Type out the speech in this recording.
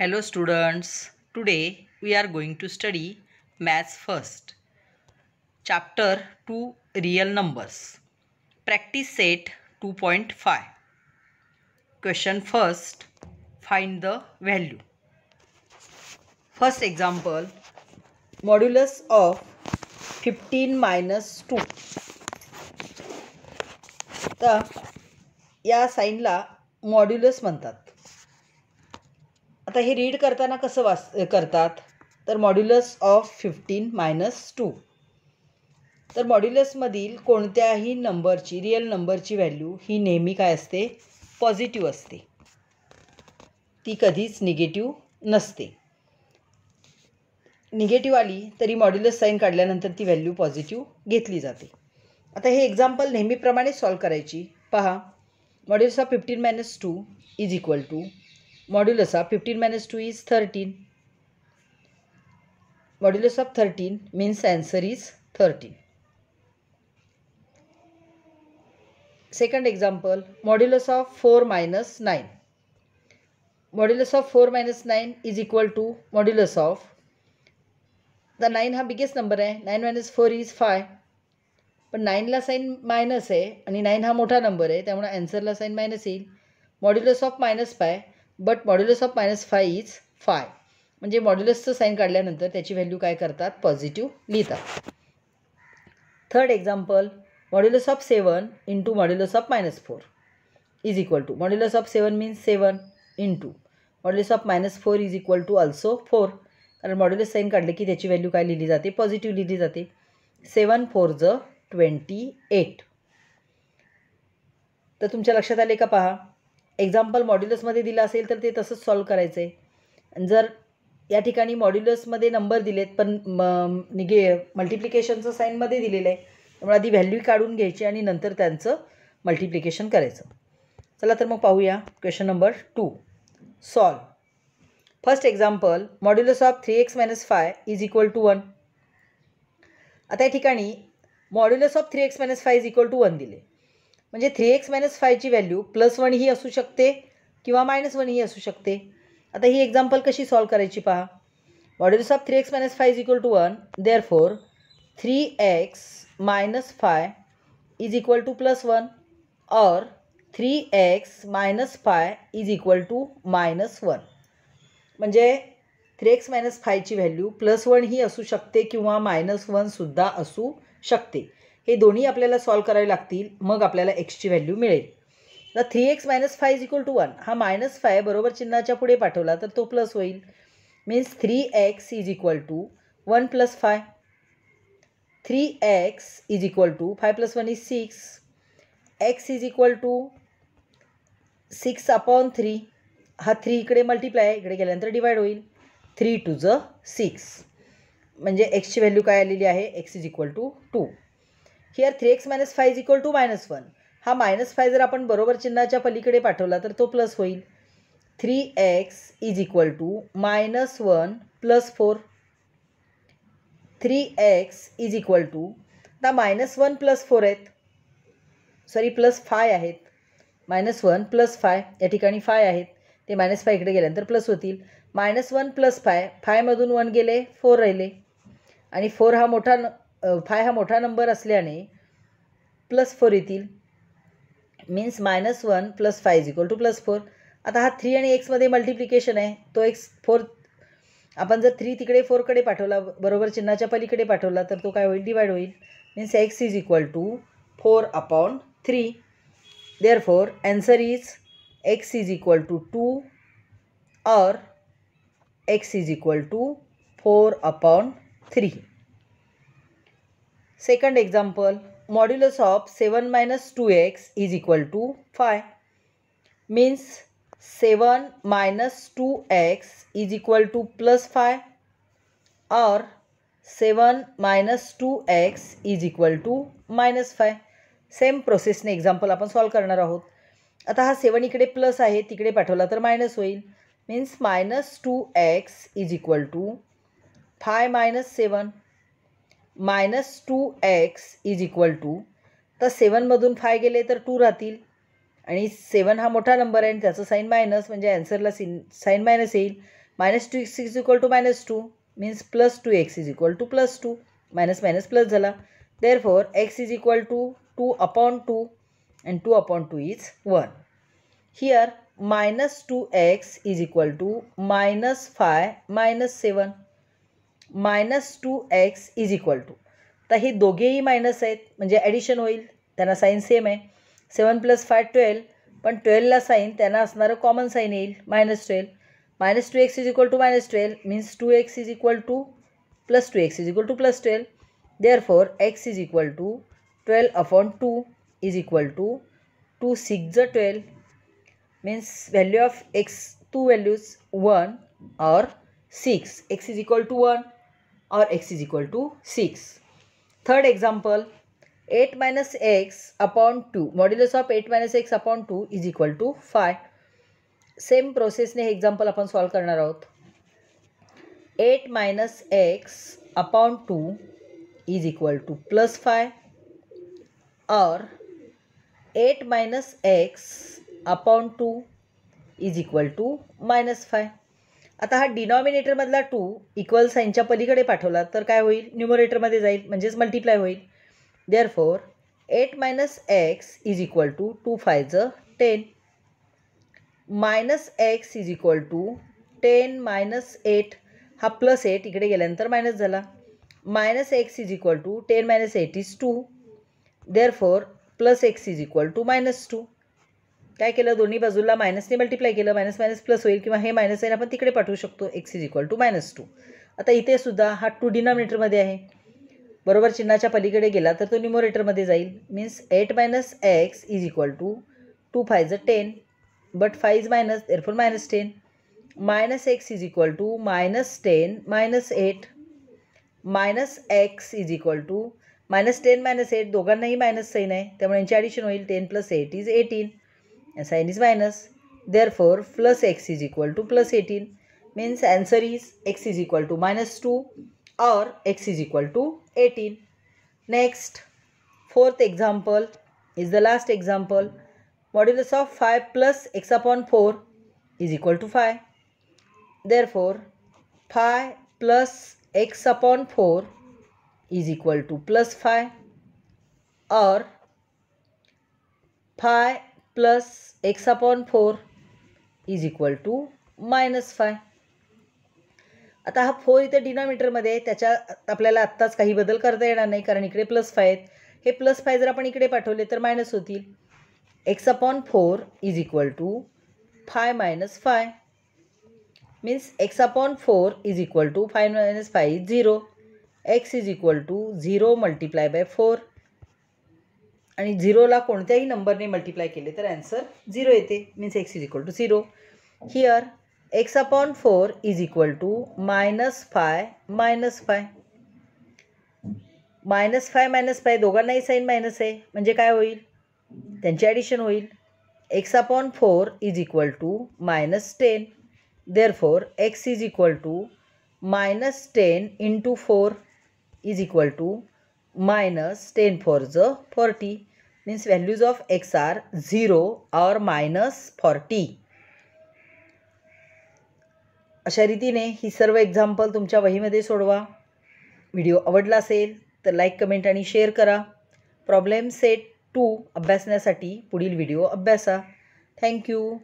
Hello students today we are going to study maths first chapter two real numbers practice set two point five question first find the value first example modulus of fifteen minus two तर या साईनला modulus म्हणतात आता हे read करताना कसं watch करतात तर modulus of fifteen minus two तर मॉड्युलसमधील कोणत्याही नंबरची रिअल नंबरची व्हॅल्यू ही नेहमी काय असते पॉझिटिव्ह असते ती कधीच निगेटिव्ह नसते निगेटिव्ह आली तरी मॉड्युलस साईन काढल्यानंतर ती व्हॅल्यू पॉझिटिव्ह घेतली जाते आता हे एक्झाम्पल नेहमीप्रमाणे सॉल्व करायची पहा modulus of fifteen minus two is equal to modulus of fifteen minus two is thirteen modulus of thirteen means answer is thirteen second example modulus of four minus nine modulus of four minus nine is equal to modulus of the nine हा biggest number आहे nine minus four is five पण नाईनला sine minus आहे आणि nine हा मोठा number आहे त्यामुळे ॲन्सरला साईन मायनस येईल modulus of minus five but modulus of minus five is five म्हणजे मॉड्युलसचं साईन काढल्यानंतर त्याची व्हॅल्यू काय करतात पॉझिटिव्ह लिहितात third example modulus of seven into modulus of minus four is equal to modulus of seven means seven into modulus of minus four is equal to also four कारण modulus sign काढले की त्याची value काय लिहिली जाते positive लिहिली जाते seven four ज ट्वेंटी एट तर तुमच्या लक्षात आले का पहा एक्झाम्पल मॉड्युलसमध्ये दिलं असेल तर ते तसंच सॉल्व करायचं आहे जर या ठिकाणी मॉड्युलसमध्ये नंबर दिलेत पण म निगे मल्टिप्लिकेशनचं साईनमध्ये दिलेलं आहे त्यामुळे आधी व्हॅल्यू काढून घ्यायची आणि नंतर त्यांचं मल्टिप्लिकेशन करायचं चला तर मग पाहूया question number two solve first example modulus of three X minus five is equal to one आता या ठिकाणी modulus of three X minus five is equal to one दिले म्हणजे थ्री एक्स मायनस फायची व्हॅल्यू प्लस वन ही असू शकते किंवा मायनस वन ही असू शकते आता ही एक्झाम्पल कशी सॉल्व्ह करायची पहा modulus of three X minus five is equal to one therefore three X minus five is equal to plus one और three X minus five is equal to minus one म्हणजे three X minus फायची value plus one ही असू शकते किंवा minus वनसुद्धा असू शकते हे दोन्ही आपल्याला सॉल्व करावे लागतील मग आपल्याला एक्सची व्हॅल्यू मिळेल तर three X minus five is equal to one हा मायनस फाय बरोबर चिन्हाच्या पुढे पाठवला तर तो प्लस होईल means three X is equal to one plus five three X is equal to five plus one is six x is equal to six upon three हा three इकडे मल्टिप्लाय इकडे गेल्यानंतर डिवाईड होईल थ्री टू ज six म्हणजे एक्सची value काय आलेली आहे X is equal to two here three X minus five is equal to minus one हा मायनस फाय जर आपण बरोबर चिन्हाच्या पलीकडे पाठवला तर तो प्लस होईल three X is equal to minus one plus four three X is equal to आता मायनस वन प्लस फोर आहेत सॉरी प्लस फाय आहेत मायनस वन प्लस फाय या ठिकाणी फाय आहेत ते मायनस फाय इकडे गेल्यानंतर प्लस होतील मायनस वन प्लस फाय फायमधून वन गेले फोर राहिले आणि फोर हा मोठा न फाय हा मोठा नंबर असल्याने प्लस फोर येतील means minus one plus five is equal to plus four आता हा थ्री आणि एक्समध्ये मल्टिप्लिकेशन आहे तो एक्स फोर आपण जर थ्री तिकडे फोरकडे पाठवला बरोबर चिन्हाच्या पलीकडे पाठवला तर तो काय होईल डिवाईड होईल means x is equal to four upon three therefore answer is X is equal to two और x is equal to four upon three second example modulus of seven minus two x is equal to five means seven minus two x is equal to plus five और seven minus two x is equal to minus five same प्रोसेसने example आपण solve करणार आहोत आता हा सेवन इकडे plus आहे तिकडे पाठवला तर मायनस होईल means minus two x is equal to five minus seven minus two x is equal to तर सेवनमधून फाय गेले तर टू राहतील आणि सेवन हा मोठा नंबर आहे आणि त्याचं साईन मायनस म्हणजे ॲन्सरला सीन साईन मायनस येईल minus two x is equal to minus two means plus two x is equal to plus two minus minus plus झाला therefore x is equal to two upon two and two upon two is one here minus two x is equal to minus five minus seven minus two x is equal to तर हे दोघेही minus आहेत म्हणजे addition होईल त्यांना sine same आहे सेवन plus five twelve पण ट्वेल्वला sign त्यांना असणारं कॉमन साईन येईल minus twelve minus two x is equal to minus twelve means two x is equal to plus two x is equal to plus twelve therefore x is equal to twelve upon two is equal to two six ज twelve means value of x two values one और six x is equal to one और x is equal to six third example eight minus x upon two modulus of eight minus x upon two is equal to five same प्रोसेसने हे example आपण solve करणार आहोत eight minus x upon two is equal to plus five or eight minus x upon two is equal to minus five आता हा डिनॉमिनेटरमधला two equal साईनच्या पलीकडे पाठवला तर काय होईल न्युमोरेटरमध्ये जाईल म्हणजेच मल्टिप्लाय होईल therefore eight minus x is equal to two fives ten minus x is equal to ten minus eight हा प्लस एट इकडे गेल्यानंतर मायनस झाला minus x is equal to ten minus eight is two therefore plus x is equal to minus two काय केलं दोन्ही बाजूला मायनसने multiply केलं मायनस मायनस प्लस होईल किंवा हे मायनस आहे आपण तिकडे पाठवू शकतो x is equal to minus two आता इथे सुद्धा हा टू डिनॉमिनेटरमध्ये आहे बरोबर चिन्हाच्या पलीकडे गेला तर तो निमोरेटरमध्ये जाईल means eight minus x is equal to two fives ten but five is minus therefore minus ten minus x is equal to minus ten minus eight minus x is equal to minus ten minus eight दोघांनाही minus सही नाही त्यामुळे यांची addition होईल ten plus eight is eighteen and sign is minus. Therefore, plus x is equal to plus 18 means answer is x is equal to minus 2 or x is equal to 18. Next, fourth example is the last example. Modulus of 5 plus x upon 4 is equal to 5. Therefore, 5 plus x upon 4 is equal to plus 5 or 5 plus x upon four is equal to minus five आता हा four इथं डिनॉमिटरमध्ये आहे त्याच्या आपल्याला आत्ताच काही बदल करता येणार नाही कारण इकडे प्लस फाय आहेत हे प्लस फाय जर आपण इकडे पाठवले तर मायनस होतील x upon four is equal to five minus five means x upon four is equal to five minus five is zero x is equal to zero multiply by four आणि झिरोला कोणत्याही नंबरने मल्टिप्लाय केले तर answer zero येते means x is equal to zero here x upon four is equal to minus five minus five minus five minus five दोघांनाही sign minus आहे म्हणजे काय होईल त्यांची ॲडिशन होईल x upon four is equal to minus ten therefore x is equal to minus ten into four is equal to minus 10 for the 40 means values of x are 0 or minus 40. अशा रीतीने ही सर्व example तुमच्या वहीमध्ये सोडवा video आवडला असेल तर like comment आणि शेअर करा प्रॉब्लेम सेट टू अभ्यासण्यासाठी पुढील व्हिडिओ अभ्यासा थँक्यू